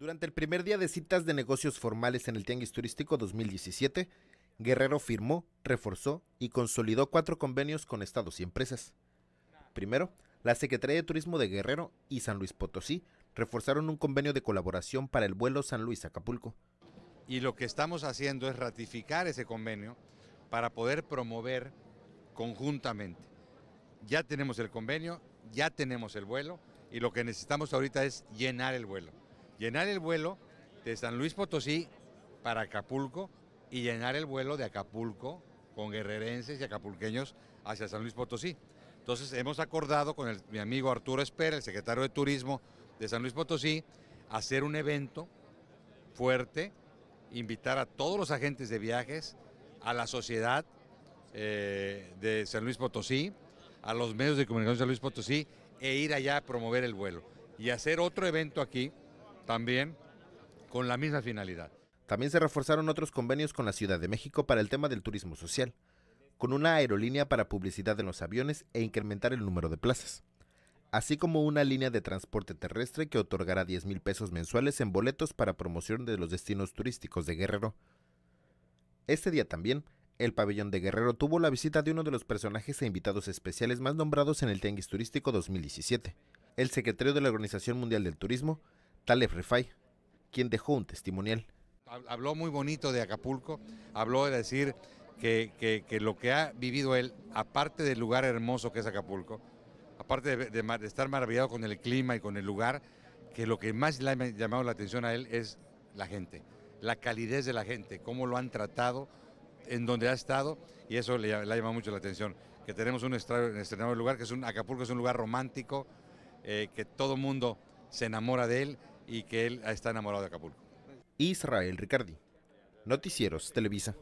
Durante el primer día de citas de negocios formales en el Tianguis Turístico 2017, Guerrero firmó, reforzó y consolidó cuatro convenios con estados y empresas. Primero, la Secretaría de Turismo de Guerrero y San Luis Potosí reforzaron un convenio de colaboración para el vuelo San Luis-Acapulco. Y lo que estamos haciendo es ratificar ese convenio para poder promover conjuntamente. Ya tenemos el convenio, ya tenemos el vuelo y lo que necesitamos ahorita es llenar el vuelo llenar el vuelo de San Luis Potosí para Acapulco y llenar el vuelo de Acapulco con guerrerenses y acapulqueños hacia San Luis Potosí. Entonces hemos acordado con mi amigo Arturo Espera, el secretario de Turismo de San Luis Potosí, hacer un evento fuerte, invitar a todos los agentes de viajes, a la sociedad eh, de San Luis Potosí, a los medios de comunicación de San Luis Potosí e ir allá a promover el vuelo. Y hacer otro evento aquí, también con la misma finalidad. También se reforzaron otros convenios con la Ciudad de México para el tema del turismo social, con una aerolínea para publicidad en los aviones e incrementar el número de plazas, así como una línea de transporte terrestre que otorgará 10 mil pesos mensuales en boletos para promoción de los destinos turísticos de Guerrero. Este día también, el pabellón de Guerrero tuvo la visita de uno de los personajes e invitados especiales más nombrados en el Tianguis Turístico 2017, el secretario de la Organización Mundial del Turismo, Taleb Refai, quien dejó un testimonial. Habló muy bonito de Acapulco, habló de decir que, lo que ha vivido él, aparte del lugar hermoso que es Acapulco, aparte de, estar maravillado con el clima y con el lugar, que lo que más le ha llamado la atención a él es la gente, la calidez de la gente, cómo lo han tratado, en donde ha estado, y eso le, ha llamado mucho la atención. Que tenemos un estrenado lugar, que es un Acapulco, es un lugar romántico, eh, que todo mundo se enamora de él, y que él está enamorado de Acapulco. Israel Ricardi, Noticieros Televisa.